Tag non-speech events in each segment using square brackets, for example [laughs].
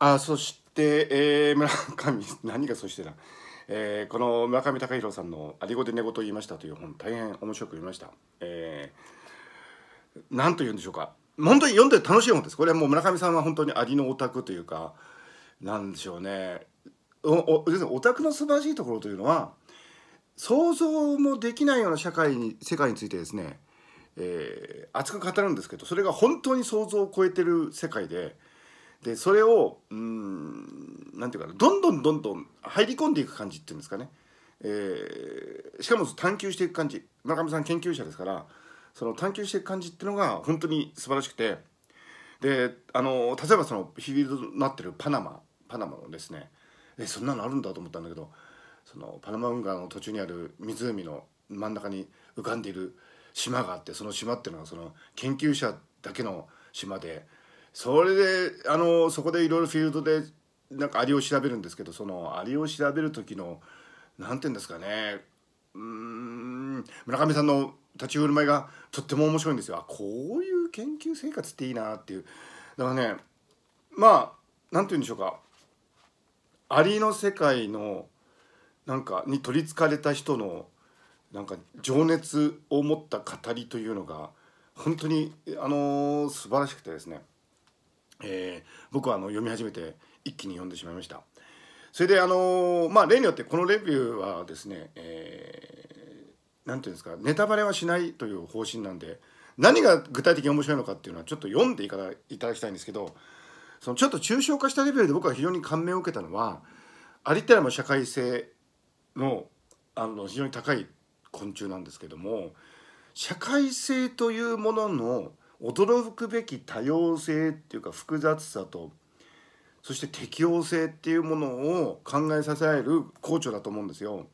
あそして、えー、村上 [laughs] 何がそしてだ、えー、この村上隆弘さんの「ありごで寝言言いました」という本大変面白く読みました。えー、と言うんでしょうか本当に読んで楽しい本ですこれはもう村上さんは本当にありのオタクというかなんでしょうねおおオタクの素晴らしいところというのは想像もできないような社会に世界についてですね、えー、熱く語るんですけどそれが本当に想像を超えてる世界で。でそれをうんなんていうかなどんどんどんどん入り込んでいく感じっていうんですかね、えー、しかも探求していく感じ村上さん研究者ですからその探求していく感じっていうのが本当に素晴らしくてであの例えばそのヒビールなってるパナマパナマのですねえそんなのあるんだと思ったんだけどそのパナマ運河の途中にある湖の真ん中に浮かんでいる島があってその島っていうのはその研究者だけの島でそれであのそこでいろいろフィールドでなんかアリを調べるんですけどそのアリを調べる時の何て言うんですかねうん村上さんの立ち振る舞いがとっても面白いんですよこういう研究生活っていいなっていうだからねまあ何て言うんでしょうかアリの世界のなんかに取りつかれた人のなんか情熱を持った語りというのが本当にあのー、素晴らしくてですねえー、僕はあの読み始めて一気に読んでしまいましたそれであのー、まあ例によってこのレビューはですね、えー、なんていうんですかネタバレはしないという方針なんで何が具体的に面白いのかっていうのはちょっと読んでいただきたいんですけどそのちょっと抽象化したレベルで僕は非常に感銘を受けたのはありったりも社会性のあの非常に高い昆虫なんですけども社会性というものの驚くべき多様性っていうか複雑さとそして適応性っていうものを考えさせられる校長だと思うんですよ。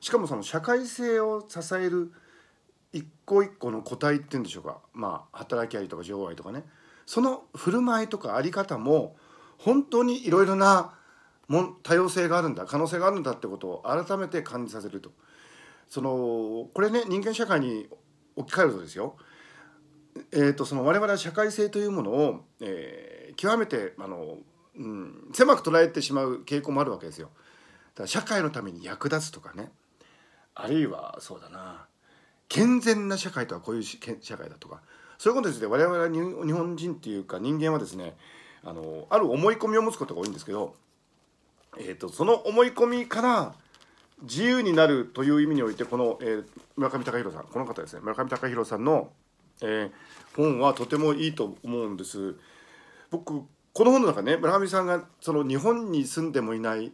しかもその社会性を支える一個一個の個体っていうんでしょうか、まあ、働きありとか情愛とかねその振る舞いとか在り方も本当にいろいろなも多様性があるんだ可能性があるんだってことを改めて感じさせると。そのこれね人間社会に置き換えるとですよえーと、その我々は社会性というものを、えー、極めてあの、うん、狭く捉えてしまう傾向もあるわけですよ。だ社会のために役立つとかねあるいはそうだな健全な社会とはこういう社会だとかそういうことです我々は日本人っていうか人間はですねあのある思い込みを持つことが多いんですけど、えーと、とその思い込みから自由になるという意味においてこの、えー、村上隆弘さんこの方ですね村上隆弘さんの「えー、本はとてもいいと思うんです僕この本の中ね村上さんがその日本に住んでもいない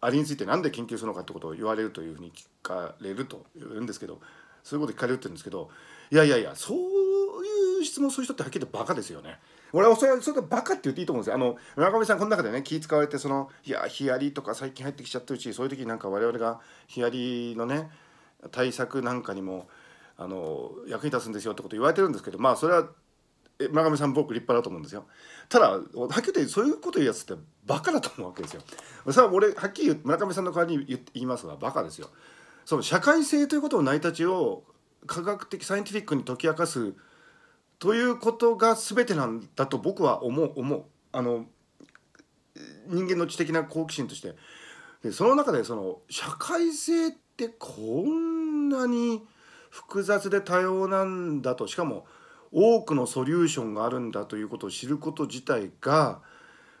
アリについて何で研究するのかってことを言われるというふうに聞かれると言うんですけどそういうこと聞かれるって言うんですけどいやいやいやそういう質問する人ってはっきり言ってバカですよね。俺はそれそれバカって言っていいと思うんですよ。あの村上さんこの中でね気使われてそのいやヒアリとか最近入ってきちゃってるしそういう時なんか我々がヒアリのね対策なんかにもあの役に立つんですよってこと言われてるんですけどまあそれは村上さん僕立派だと思うんですよただはっきり言ってそういうこと言うやつってバカだと思うわけですよそれは俺はっきり言村上さんの代わりに言いますがバカですよその社会性ということの成り立ちを科学的サイエンティフィックに解き明かすということが全てなんだと僕は思う思うあの人間の知的な好奇心としてでその中でその社会性ってこんなに複雑で多様なんだとしかも多くのソリューションがあるんだということを知ること自体が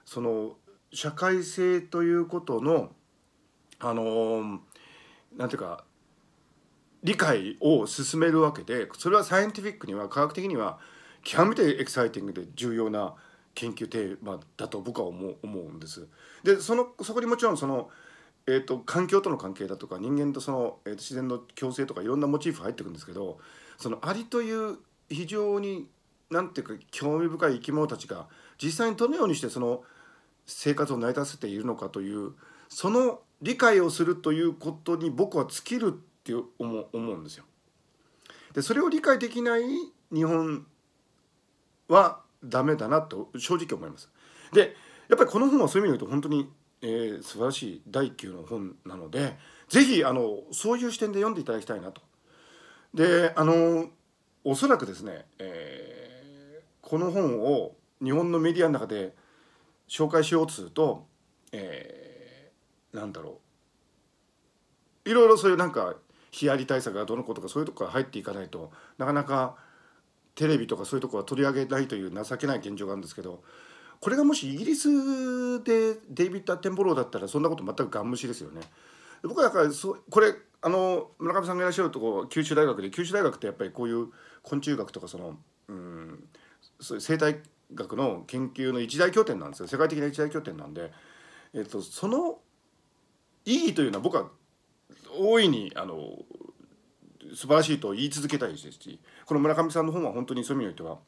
その社会性ということのあのなんていうか理解を進めるわけでそれはサイエンティフィックには科学的には極めてエキサイティングで重要な研究テーマだと僕は思う思うんです。でそのそこにもちろんそのえーと、環境との関係だとか人間とその、えーと、自然の共生とかいろんなモチーフ入ってくるんですけどそのアリという非常に何ていうか興味深い生き物たちが実際にどのようにしてその生活を成り立たせているのかというその理解をするということに僕は尽きるって思うんですよ。でそれを理解できない日本はダメだなと正直思います。でやっぱりこの本はそういう意味で言うと本当にえー、素晴らしい第一級の本なので是非あのそういう視点で読んでいただきたいなと。であのおそらくですね、えー、この本を日本のメディアの中で紹介しようとすると、えー、なんだろういろいろそういうなんかヒアリ対策がどのことかそういうとこから入っていかないとなかなかテレビとかそういうとこは取り上げないという情けない現状があるんですけどこれがもしイギリスでデイビッド・アテンボローだったらそんなこと全くがん無視ですよね。僕はだからそこれあの村上さんがいらっしゃるとこ九州大学で九州大学ってやっぱりこういう昆虫学とかそのうんそういう生態学の研究の一大拠点なんですよ世界的な一大拠点なんで、えっと、その意義というのは僕は大いにあの素晴らしいと言い続けたいですしこの村上さんの本は本当にそういう意味においては。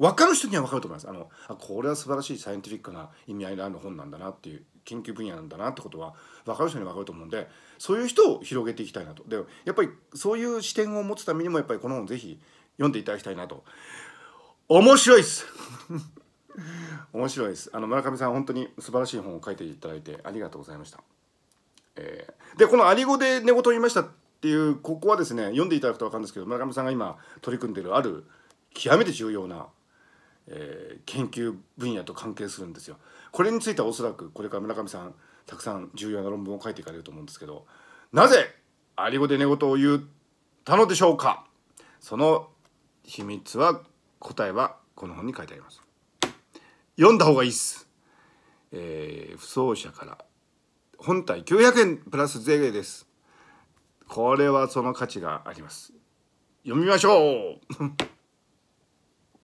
分かる人には分かると思いますあのあこれは素晴らしいサイエンティフィックな意味合いのある本なんだなっていう研究分野なんだなってことは分かる人には分かると思うんでそういう人を広げていきたいなとでやっぱりそういう視点を持つためにもやっぱりこの本ぜひ読んでいただきたいなと面白いっす [laughs] 面白いですあの村上さん本当に素晴らしい本を書いていただいてありがとうございました、えー、でこの「アリ語で寝言を言いました」っていうここはですね読んでいただくと分かるんですけど村上さんが今取り組んでるある極めて重要なえー、研究分野と関係するんですよ。これについてはおそらくこれから村上さんたくさん重要な論文を書いていかれると思うんですけどなぜアリ語で寝言を言ったのでしょうかその秘密は答えはこの本に書いてあります。読んだ方がいいっす。えー、不走者から本体900円プラス税です。これはその価値があります。読みましょう